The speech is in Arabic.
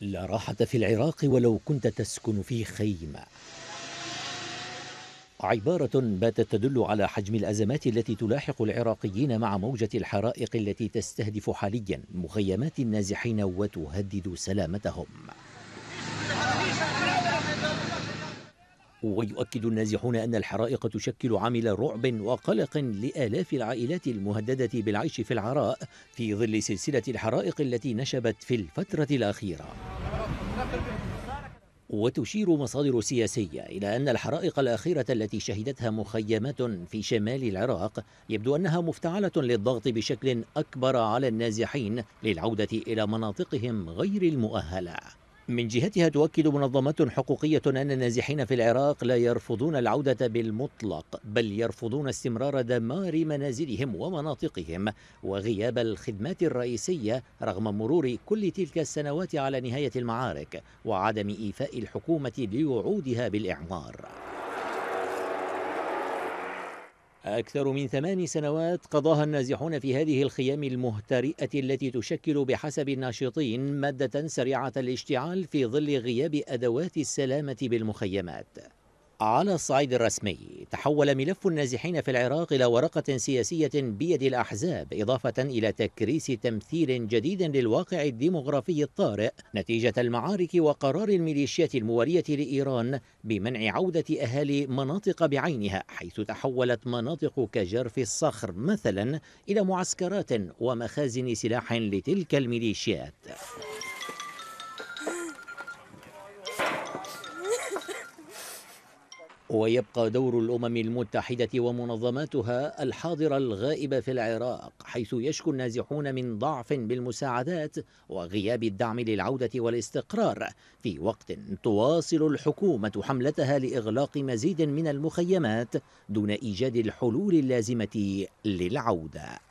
لا راحة في العراق ولو كنت تسكن في خيمة عبارة باتت تدل على حجم الأزمات التي تلاحق العراقيين مع موجة الحرائق التي تستهدف حاليا مخيمات النازحين وتهدد سلامتهم ويؤكد النازحون أن الحرائق تشكل عامل رعب وقلق لآلاف العائلات المهددة بالعيش في العراء في ظل سلسلة الحرائق التي نشبت في الفترة الأخيرة وتشير مصادر سياسية إلى أن الحرائق الأخيرة التي شهدتها مخيمات في شمال العراق يبدو أنها مفتعلة للضغط بشكل أكبر على النازحين للعودة إلى مناطقهم غير المؤهلة من جهتها تؤكد منظمات حقوقية أن النازحين في العراق لا يرفضون العودة بالمطلق بل يرفضون استمرار دمار منازلهم ومناطقهم وغياب الخدمات الرئيسية رغم مرور كل تلك السنوات على نهاية المعارك وعدم إيفاء الحكومة لوعودها بالإعمار أكثر من ثمان سنوات قضاها النازحون في هذه الخيام المهترئة التي تشكل بحسب الناشطين مادة سريعة الاشتعال في ظل غياب أدوات السلامة بالمخيمات على الصعيد الرسمي تحول ملف النازحين في العراق إلى ورقة سياسية بيد الأحزاب إضافة إلى تكريس تمثيل جديد للواقع الديمغرافي الطارئ نتيجة المعارك وقرار الميليشيات الموالية لإيران بمنع عودة أهالي مناطق بعينها حيث تحولت مناطق كجرف الصخر مثلا إلى معسكرات ومخازن سلاح لتلك الميليشيات ويبقى دور الامم المتحده ومنظماتها الحاضره الغائبه في العراق حيث يشكو النازحون من ضعف بالمساعدات وغياب الدعم للعوده والاستقرار في وقت تواصل الحكومه حملتها لاغلاق مزيد من المخيمات دون ايجاد الحلول اللازمه للعوده